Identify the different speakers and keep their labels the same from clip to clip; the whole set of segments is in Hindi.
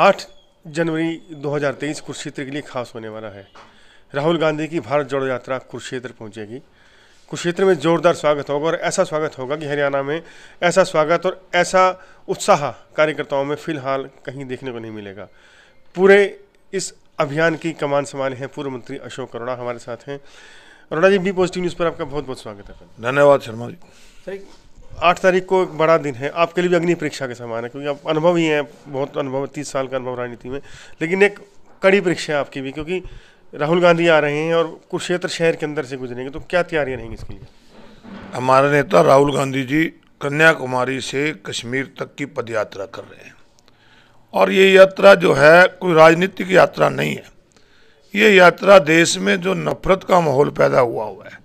Speaker 1: आठ जनवरी 2023 कुरुक्षेत्र के लिए खास होने वाला है राहुल गांधी की भारत जोड़ो यात्रा कुरुक्षेत्र पहुंचेगी कुरुक्षेत्र में जोरदार स्वागत होगा और ऐसा स्वागत होगा कि हरियाणा में ऐसा स्वागत और ऐसा उत्साह कार्यकर्ताओं में फिलहाल कहीं देखने को नहीं मिलेगा पूरे इस अभियान की कमान संभाले हैं पूर्व मंत्री अशोक अरोड़ा हमारे साथ हैं Arora ji be positive news पर आपका बहुत बहुत स्वागत है धन्यवाद शर्मा जी सर आठ तारीख को एक बड़ा दिन है आपके लिए भी अग्नि परीक्षा के समान है क्योंकि आप अनुभव ही हैं बहुत अनुभव तीस साल का अनुभव राजनीति में लेकिन एक कड़ी परीक्षा है आपकी भी क्योंकि राहुल गांधी आ रहे हैं और कुरुक्षेत्र शहर के अंदर से गुजरेंगे तो क्या तैयारियाँ रहेंगी इसके लिए
Speaker 2: हमारे नेता राहुल गांधी जी कन्याकुमारी से कश्मीर तक की पद यात्रा कर रहे हैं और ये यात्रा जो है कोई राजनीतिक यात्रा नहीं है ये यात्रा देश में जो नफरत का माहौल पैदा हुआ हुआ है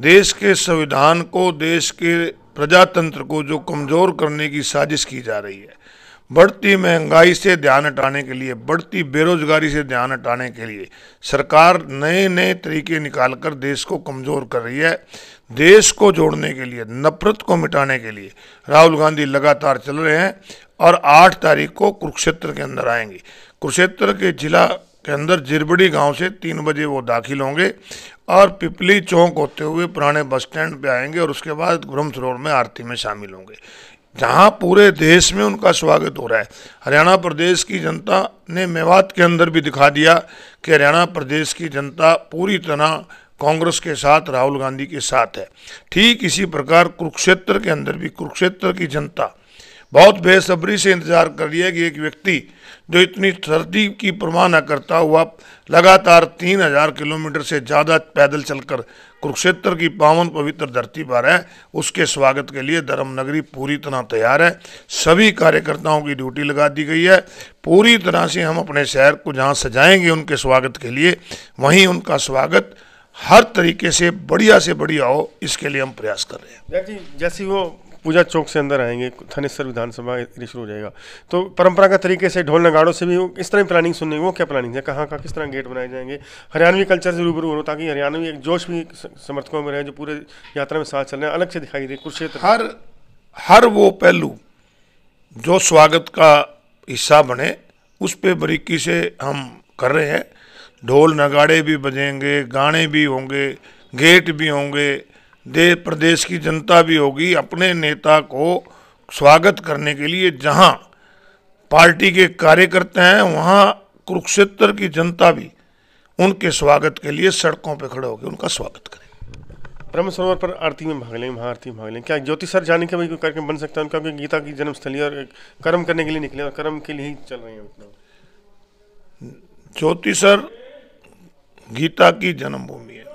Speaker 2: देश के संविधान को देश के प्रजातंत्र को जो कमज़ोर करने की साजिश की जा रही है बढ़ती महंगाई से ध्यान हटाने के लिए बढ़ती बेरोजगारी से ध्यान हटाने के लिए सरकार नए नए तरीके निकालकर देश को कमज़ोर कर रही है देश को जोड़ने के लिए नफरत को मिटाने के लिए राहुल गांधी लगातार चल रहे हैं और आठ तारीख को कुरुक्षेत्र के अंदर आएंगे कुरुक्षेत्र के जिला के अंदर जिरबड़ी गांव से तीन बजे वो दाखिल होंगे और पिपली चौक होते हुए पुराने बस स्टैंड पे आएंगे और उसके बाद ब्रह्म सरोवर में आरती में शामिल होंगे जहां पूरे देश में उनका स्वागत हो रहा है हरियाणा प्रदेश की जनता ने मेवात के अंदर भी दिखा दिया कि हरियाणा प्रदेश की जनता पूरी तरह कांग्रेस के साथ राहुल गांधी के साथ है ठीक इसी प्रकार कुरुक्षेत्र के अंदर भी कुरुक्षेत्र की जनता बहुत बेसब्री से इंतज़ार कर रही है कि एक व्यक्ति जो इतनी सर्दी की परवाह न करता हुआ लगातार तीन हजार किलोमीटर से ज़्यादा पैदल चलकर कुरुक्षेत्र की पावन पवित्र धरती पर है उसके स्वागत के लिए धर्मनगरी पूरी तरह तैयार है सभी कार्यकर्ताओं की ड्यूटी लगा दी गई है पूरी तरह से हम अपने शहर को जहाँ सजाएंगे उनके स्वागत के लिए वहीं उनका
Speaker 1: स्वागत हर तरीके से बढ़िया से बढ़िया हो इसके लिए हम प्रयास कर रहे हैं जैसी वो पूजा चौक से अंदर आएंगे थनेश्वर विधानसभा शुरू हो जाएगा तो परंपरागत तरीके से ढोल नगाड़ों से भी किस तरह की प्लानिंग सुनने वो क्या प्लानिंग है कहाँ कहाँ किस तरह गेट बनाए जाएंगे हरियाणवी कल्चर से रूबरू हो ताकि हरियाणवी एक जोश भी समर्थकों में रहे जो पूरे यात्रा में साथ चल रहे हैं अलग से दिखाई दे कुरुक्षेत्र हर
Speaker 2: हर वो पहलू जो स्वागत का हिस्सा बने उस पर बारीकी से हम कर रहे हैं ढोल नगाड़े भी बजेंगे गाने भी होंगे गेट भी होंगे देश प्रदेश की जनता भी होगी अपने नेता को स्वागत करने के लिए जहां पार्टी के कार्यकर्ता हैं वहां कुरुक्षेत्र की जनता भी उनके स्वागत के लिए सड़कों पर खड़े होकर उनका स्वागत करें
Speaker 1: ब्रह्म सरोवर पर आरती में भाग लें महाआरती में भाग लें क्या ज्योति सर जाने के भी कोई कार्यक्रम बन सकता है उनका क्योंकि गीता की जन्मस्थली और कर्म करने के लिए निकले और कर्म के लिए ही चल रहे हैं उतना
Speaker 2: ज्योति सर गीता की जन्मभूमि है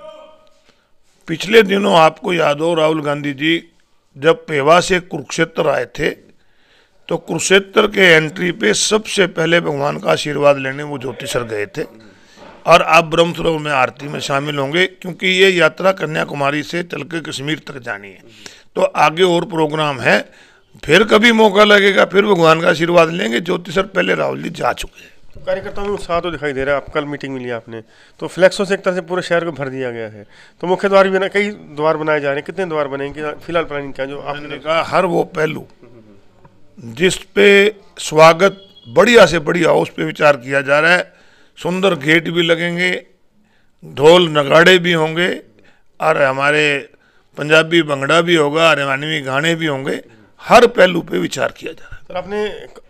Speaker 2: पिछले दिनों आपको याद हो राहुल गांधी जी जब पेवा से कुरुक्षेत्र आए थे तो कुरुक्षेत्र के एंट्री पे सबसे पहले भगवान का आशीर्वाद लेने वो ज्योतिषर गए थे और आप ब्रह्मसरोवर में आरती में शामिल होंगे क्योंकि ये यात्रा कन्याकुमारी से चल के कश्मीर तक जानी है तो आगे और प्रोग्राम है फिर कभी मौका लगेगा फिर भगवान का आशीर्वाद लेंगे ज्योतिषर पहले राहुल जी जा चुके हैं
Speaker 1: कार्यकर्ताओं में उत्साह तो दिखाई दे रहा है आप कल मीटिंग मिली आपने तो फ्लैक्सों से एक तरह से पूरे शहर को भर दिया गया है तो मुख्य द्वार भी बना कई द्वार बनाए जा रहे हैं कितने द्वार बनेंगे फिलहाल प्लानिंग क्या जो आपने कहा
Speaker 2: हर वो पहलू जिस पे स्वागत बढ़िया से बढ़िया उस पर विचार किया जा रहा है सुंदर गेट भी लगेंगे ढोल नगाड़े भी होंगे और हमारे पंजाबी भंगड़ा भी होगा हरियाणवी गाने भी होंगे हर पहलू पे विचार किया जा रहा है
Speaker 1: सर आपने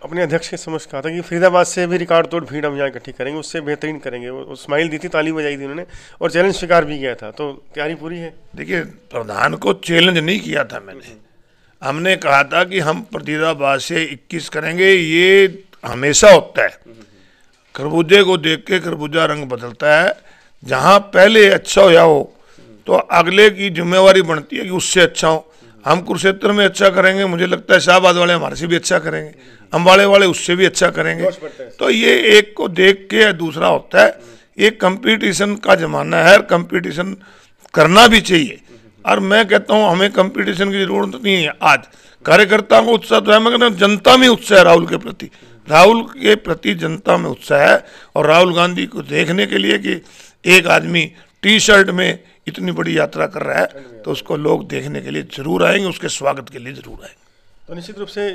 Speaker 1: अपने अध्यक्ष के समझ कहा था कि फरीदाबाद से भी रिकॉर्ड तोड़ भीड़ हम यहाँ इकट्ठी करेंगे उससे बेहतरीन करेंगे वो स्माइल दी थी ताली बजाई थी उन्होंने और चैलेंज स्वीकार भी किया था तो तैयारी पूरी है देखिए
Speaker 2: प्रधान को चैलेंज नहीं किया था मैंने हमने कहा था कि हम फरीदाबाद से इक्कीस करेंगे ये हमेशा होता है खरबूजे को देख के खरबूजा रंग बदलता है जहाँ पहले अच्छा हो तो अगले की जिम्मेवारी बनती है कि उससे अच्छा हो हम कुरुक्षेत्र में अच्छा करेंगे मुझे लगता है शाहबाद वाले हमारे से भी अच्छा करेंगे अम्बाड़े वाले उससे भी अच्छा करेंगे तो ये एक को देख के दूसरा होता है ये कंपटीशन का ज़माना है और कंपटीशन करना भी चाहिए और मैं कहता हूँ हमें कंपटीशन की जरूरत नहीं है आज कार्यकर्ताओं को उत्साह तो है मगर जनता में उत्साह है राहुल के प्रति राहुल के प्रति जनता में उत्साह है और राहुल गांधी को देखने के लिए कि एक आदमी टी शर्ट में इतनी बड़ी यात्रा कर रहा है तो उसको लोग देखने के लिए जरूर आएंगे उसके
Speaker 1: स्वागत के लिए जरूर आएंगे तो निश्चित रूप से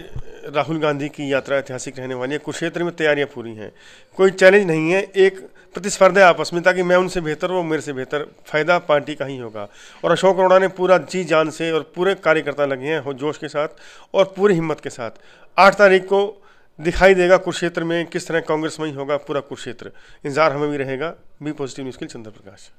Speaker 1: राहुल गांधी की यात्रा ऐतिहासिक रहने वाली है कुरुक्षेत्र में तैयारियां पूरी हैं कोई चैलेंज नहीं है एक प्रतिस्पर्धा आपस में ताकि मैं उनसे बेहतर वो मेरे से बेहतर फायदा पार्टी का ही होगा और अशोक अरोड़ा ने पूरा जी जान से और पूरे कार्यकर्ता लगे हैं जोश के साथ और पूरी हिम्मत के साथ आठ तारीख को दिखाई देगा कुरुक्षेत्र में किस तरह कांग्रेस में ही होगा पूरा कुरुक्षेत्र इंतजार हमें भी रहेगा बी पॉजिटिव न्यूज़ के लिए चंद्र प्रकाश